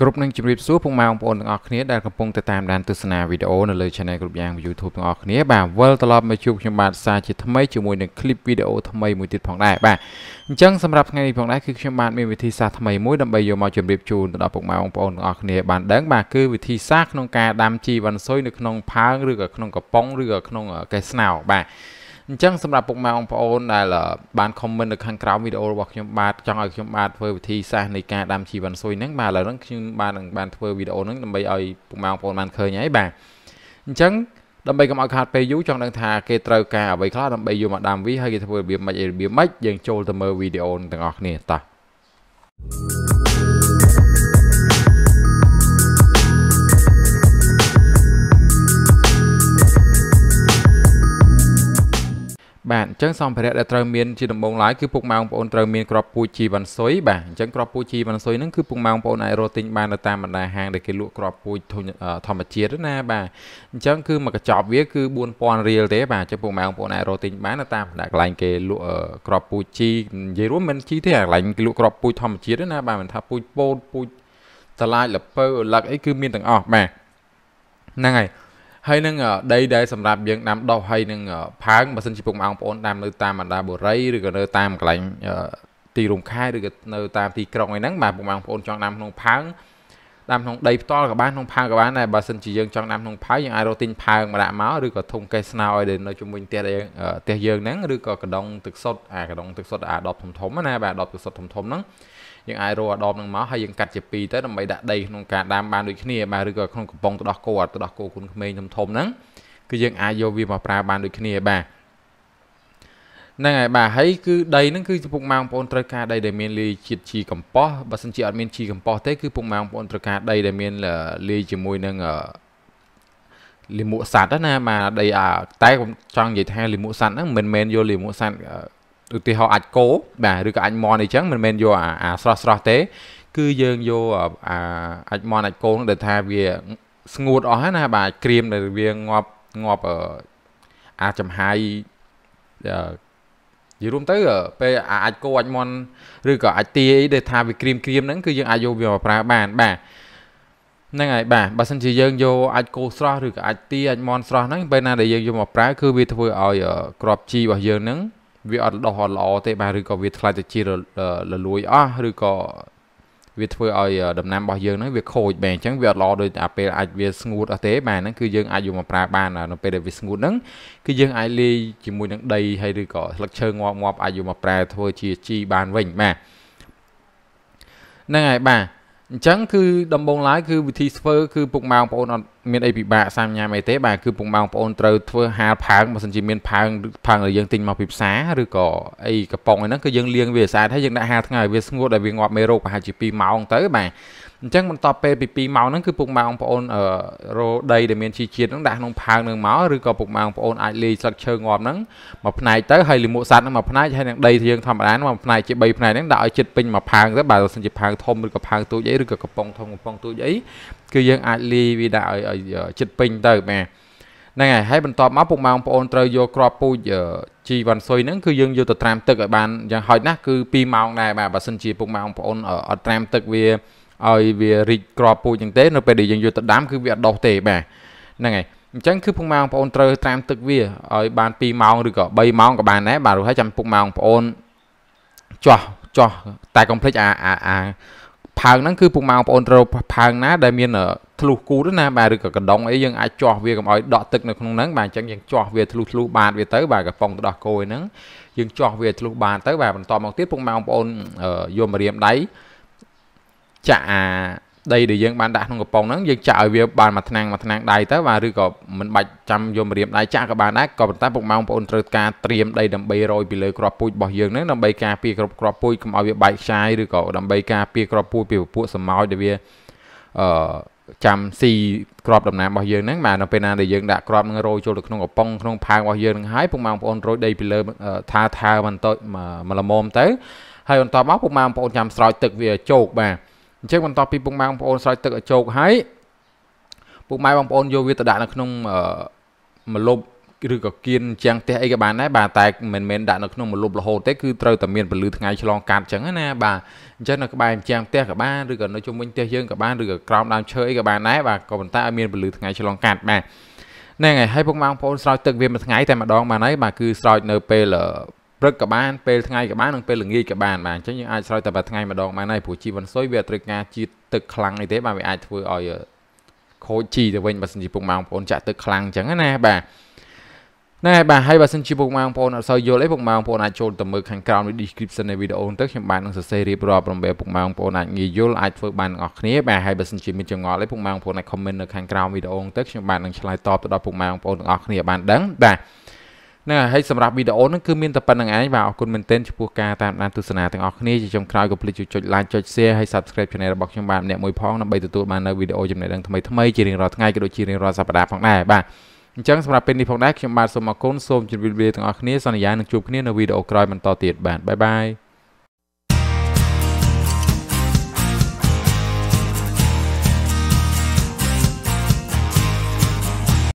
គ្រប់នឹងជម្រាបសួរពុកម៉ែបងប្អូនទាំងអស់គ្នាដែលកំពុងតាមដានទស្សនាវីដេអូនៅលើ Channel គ្រប់យ៉ាង YouTube ទាំងអស់គ្នាបាទវិលត្រឡប់មកជួបខ្ញុំបាទសាជាថ្មីជាមួយនឹងคลิปវីដេអូថ្មីមួយទៀតផងដែរបាទអញ្ចឹងសម្រាប់ថ្ងៃនេះផងដែរគឺខ្ញុំបាទមានវិធីសាស្ត្រថ្មីមួយដើម្បីយកមកជម្រាបជូនទៅដល់ពុកម៉ែបងប្អូនទាំងអស់គ្នាបានដឹងបាទគឺវិធីសាស្ត្រក្នុងការដាំជីវ៉ាន់ស៊ុយនៅក្នុងផើងឬក៏ក្នុងកំប៉ុងឬក៏ក្នុងកែស្នោបាទអញ្ចឹងសម្រាប់ពុកម៉ែបងប្អូនដែលបាន comment នៅខាងក្រោមវីដេអូរបស់ខ្ញុំបាទចង់ឲ្យខ្ញុំបាទធ្វើវិធីសាស្ត្រនៃការដាំជីវ៉ាន់ស៊ុយហ្នឹងបាទឥឡូវហ្នឹងខ្ញុំបាទនឹងបានធ្វើវីដេអូហ្នឹងដើម្បីឲ្យពុកម៉ែបងប្អូនបានឃើញហើយបាទអញ្ចឹងដើម្បីកុំឲ្យខាតពេលយូរចង់ដឹងថាគេត្រូវការអ្វីខ្លះដើម្បីយកមកដាំវាហើយគេធ្វើរបៀបម៉េចរបៀបម៉េចយើងចូលទៅមើលវីដេអូទាំងអស់គ្នាតោះចឹងសម្ភារៈដែលត្រូវមានជាដំបូងឡើយគឺពុកម៉ែបងប្អូនត្រូវមានក្របពូជជីវ៉ាន់ស៊ុយបាទអញ្ចឹងក្របពូជជីវ៉ាន់ស៊ុយហ្នឹងគឺពុកម៉ែបងប្អូនអាចរកទិញបាននៅតាមបណ្ដាហាងដែលគេលក់ក្របពូជធម្មជាតិណាបាទអញ្ចឹងគឺមួយកញ្ចប់វាគឺ4000រៀលទេបាទអញ្ចឹងពុកម៉ែបងប្អូនអាចរកទិញបាននៅតាមបណ្ដាកន្លែងគេលក់ក្របពូជជីនិយាយរួមមិនជីទេកន្លែងគេលក់ក្របពូជធម្មជាតិណាបាទមិនថាពូជពោតពូជតឡាចលពៅលឹកអីគឺមានទាំងអស់បាទហ្នឹងហើយហើយនឹងដីដែលសម្រាប់យើងដាំដុះហើយនឹងផើងបើសិនជាពុកម៉ែបងប្អូនដាំនៅតាមបណ្ដាបុរីឬក៏នៅតាមកន្លែងទីរំខែឬក៏នៅតាមទីក្រុងអីហ្នឹងបាទពុកម៉ែបងប្អូនចង់ដាំក្នុងផើងដាំក្នុងដីផ្ទាល់ក៏បានក្នុងផើងក៏បានដែរបើសិនជាយើងចង់ដាំក្នុងផើងយើងអាចរកទិញផើងមកដាក់មកឬក៏ធុងកេសស្នោឲ្យនៅជុំវិញផ្ទះយើងផ្ទះយើងហ្នឹងឬក៏កដងទឹកសុទ្ធអាកដងទឹកសុទ្ធអា10ធំធំណាបាទ10ទឹកសុទ្ធធំធំហ្នឹងយើងអាចរកអាដបនឹងមកហើយយើងកាត់ជា2ទៅដើម្បីដាក់ដីក្នុងការដាំបានដូចគ្នាបាទឬក៏ក្នុងកំប៉ុងទៅដោះគោអត់ទៅដោះគោគុណក្មេងធំធំហ្នឹងគឺយើងអាចយកវាមកប្រើបានដូចគ្នាបាទហ្នឹងហើយបាទហើយគឺដីហ្នឹងគឺពុកម៉ែបងប្អូនត្រូវការដីដែលមានលាយជាតិជីកំប៉ុស្តបើសិនជាអត់មានជីកំប៉ុស្តទេគឺពុកម៉ែបងប្អូនត្រូវការដីដែលមានលាយជាមួយនឹងលាមកសัตว์ណាបាទដីតែចង់និយាយថាលាមកសัตว์ហ្នឹងមិនមែនយកលាមកសัตว์ឧទាហរណ៍អាចគោបាទឬក៏អាចមន់អីចឹងមិនមែនយកអាស្រស់ស្រស់ទេ គឺយើងយកអាអាចមន់អាចគោនឹងដែលថាវា ស្ងួតអស់ហើយណាបាទក្រៀមដែលវាងាប់ងាប់អាចំហាយនិយាយរួមទៅពេលអាចគោអាចមន់ឬក៏អាចទាអីដែលថាវាក្រៀមក្រៀមហ្នឹងគឺយើងអាចយកវាមកប្រើបាន បាទហ្នឹងហើយបាទបើសិនជាយើងយកអាចគោស្រស់ឬក៏អាចទាអាចមន់ស្រស់ហ្នឹងពេលណាដែលយើងយកមកប្រើគឺវាធ្វើឲ្យក្របជីរបស់យើងហ្នឹងវាអត់ដោះអត់ល្អទេបាទឬក៏វាខ្លាចទៅជាលលួយអស់ឬក៏វាធ្វើឲ្យដំណាំរបស់យើងហ្នឹងវាខូចបែបអញ្ចឹងវាអត់ល្អដូចតែពេលអាចវាស្ងួតអស់ទេបាទហ្នឹងគឺយើងអាចយកមកប្រើបាននៅពេលដែលវាស្ងួតហ្នឹងគឺយើងអាចលាយជាមួយនឹងដីហើយឬក៏ស្លឹកឈើងាប់ងាប់អាចយកមកប្រើធ្វើជាជីបានវិញបាទហ្នឹងហើយបាទអញ្ចឹងគឺដំបូងឡើយគឺវិធីធ្វើគឺពុកម៉ែបងប្អូនអត់មានអីពិបាកសាមញ៉ាំអីទេបាទគឺពុកម៉ែបងប្អូនត្រូវធ្វើហាលផើងបើសិនជាមានផើងផើងដែលយើងទិញមកពីផ្សារឬក៏អីកំប៉ុងហ្នឹងគឺយើងលាងវាស្អាតហើយយើងដាក់ហាលថ្ងៃឲ្យវាស្ងួតឲ្យវាងាប់មេរោគប្រហែលជា2ម៉ោងទៅបាទអញ្ចឹងបន្ទាប់ពេលពី2ម៉ោងហ្នឹងគឺពុកម៉ែបងប្អូនរោដីដែលមានជីជាតិហ្នឹងដាក់ក្នុងផើងនឹងមកឬក៏ពុកម៉ែបងប្អូនអាចលាយស្លឹកឈើងាប់ហ្នឹងមួយផ្នែកទៅហើយលាមកសัตว์ហ្នឹងមួយផ្នែកហើយនឹងដីយើងធម្មតាមួយផ្នែកជា3ផ្នែកហ្នឹងដាក់ឲ្យជិតពេញមួយផើងទៅបើមិនជាផើងធំឬក៏ផើងទូចអីឬក៏កំប៉ុងធំកំប៉ុងទូចអីគឺយើងអាចលាយវាដាក់ឲ្យជិតពេញទៅបាទហ្នឹងហើយហើយបន្ទាប់មកពុកម៉ែបងប្អូនត្រូវយកគ្រាប់ពូជជីវ៉ាន់ស៊ុយហ្នឹងគឺយើងយកទៅត្រាំទឹកឲ្យបានយ៉ាងហោចណាស់គឺ2ម៉ោងដែរបាទបើសិនជាពុកម៉ែបងប្អូនអត់ត្រាំទឹកវាឲ្យវារីកក្របពូជហ្នឹងទេនៅពេលដែលយើងយកទៅដាំគឺវាអត់ដុះទេបាទហ្នឹងហើយអញ្ចឹងគឺពុកម៉ែបងប្អូនត្រូវត្រាំទឹកវាឲ្យបាន2ម៉ោងឬក៏3ម៉ោងក៏បានដែរបាទរួចហើយចាំពុកម៉ែបងប្អូនចោះចោះតែកុំភ្លេចអាអាអាផើងហ្នឹងគឺពុកម៉ែបងប្អូនត្រូវផើងណាដែលមានធ្លុះគូណាបាទឬក៏កណ្ដុងអីយើងអាចចោះវាកុំឲ្យដក់ទឹកនៅក្នុងហ្នឹងបាទអញ្ចឹងយើងចោះវាធ្លុះធ្លុះបាទវាទៅបាទកំប៉ុងដោះគោហ្នឹងយើងចោះវាធ្លុះបាទទៅបាទបន្តមកទៀតពុកម៉ែបងប្អូនយកមករៀមដៃចាក់អាដីដែលយើងបានដាក់ក្នុងកំប៉ុងហ្នឹងយើងចាក់ឲ្យវាបានមួយឆ្នាំងមួយឆ្នាំងដៃទៅបាទឬក៏មិនបាច់ចាំយកម្រាមដៃចាក់ក៏បានដែរក៏ប៉ុន្តែពុកម៉ែបងប្អូនត្រូវការត្រៀមដីដើម្បីរោយពីលើគ្រាប់ពូជរបស់យើងហ្នឹងដើម្បីការពារគ្រាប់គ្រាប់ពូជកុំឲ្យវាបែកខ្ចាយឬក៏ដើម្បីការពារគ្រាប់ពូជពីពពួកសម៉ោចដែលវាអឺចាំស៊ីក្របដំណាំរបស់យើងហ្នឹងបាទនៅពេលណាដែលយើងដាក់ក្របនឹងរោយចូលទៅក្នុងកំប៉ុងក្នុងផើងរបស់យើងហ្នឹងហើយពុកម៉ែបងប្អូនរោយដីពីលើថាថាបន្តិចមកល្មមទៅ ហើយបន្តមកពុកម៉ែបងប្អូនចាំស្រោចទឹកវាជោគបាទអញ្ចឹងបន្តពីពុកម៉ែបងប្អូនស្រោចទឹកឲ្យជោគហើយពុកម៉ែបងប្អូនយកវាទៅដាក់នៅក្នុងម្លប់ឬក៏គៀនជាងផ្ទះអីក៏បានដែរបាទតែមិនមែនដាក់នៅក្នុងម្លប់រហូតទេគឺត្រូវតែមានពលឺថ្ងៃឆ្លង កាត់ចឹងណាបាទអញ្ចឹងនៅក្បែរជាងផ្ទះក៏បានឬក៏នៅជុំវិញផ្ទះយើងក៏បានឬក៏ក្រោមដើមឈើអីក៏បានដែរបាទក៏ប៉ុន្តែឲ្យមានពលឺថ្ងៃឆ្លងកាត់បាទហ្នឹងហើយហើយពុកម៉ែបងប្អូនស្រោចទឹកវាមួយថ្ងៃតែម្ដងបានហើយបាទគឺស្រោចនៅពេលព្រឹកក៏បានពេលថ្ងៃក៏បាននិងពេលល្ងាចក៏បានបាទអញ្ចឹងយើងអាចស្រោចតែមួយថ្ងៃម្ដងបានហើយព្រោះជីវ៉ាន់ស៊ុយវាត្រូវការជាតិទឹកខ្លាំងអីទេបាទវាអាចធ្វើឲ្យខូចជីទៅវិញបើសិនជាពុកម៉ែបងប្អូនចាក់ទឹកខ្លាំងអញ្ចឹងណាបាទណែបាទហើយបើសិនជាពុកម៉ែបងប្អូនអត់សូវយល់អីពុកម៉ែបងប្អូនអាចចូលទៅមើលខាងក្រោមនៃ description នៃវីដេអូទៅខ្ញុំបាទនឹងសរសេររៀបរាប់រំលែកពុកម៉ែបងប្អូនអាចងាយយល់អាចធ្វើបានទាំងអស់គ្នា បាទហើយបើសិនជាមានចងល់អីពុកម៉ែបងប្អូនអាច comment នៅខាងក្រោមវីដេអូទៅខ្ញុំបាទនឹងឆ្លើយតបទៅដល់ពុកម៉ែបងប្អូនទាំងអស់គ្នាបានដឹងបាទហ្នឹងហើយសម្រាប់វីដេអូហ្នឹងគឺមានតែប៉ុណ្្នឹងឯងបាទអរគុណមែនទែនចំពោះការតាមដានទស្សនាទាំងអស់គ្នាជាចុងក្រោយកុំភ្លេចចុច like ចុច share ហើយ subscribe channel របស់ខ្ញុំបាទម្នាក់មួយផងដើម្បីទទួលបាននៅវីដេអូចំណេះដឹងថ្មីៗជារៀងរាល់ថ្ងៃក៏ដូចជារៀងរាល់សប្តាហ៍ផងដែរបាទអញ្ចឹងសម្រាប់ពេលនេះផងដែរខ្ញុំបាទសូមអរគុណសូមជម្រាបលាទាំងអស់គ្នាសន្យានឹងជួបគ្នានៅវីដេអូក្រោយបន្តទៀតបាទបាយបាយ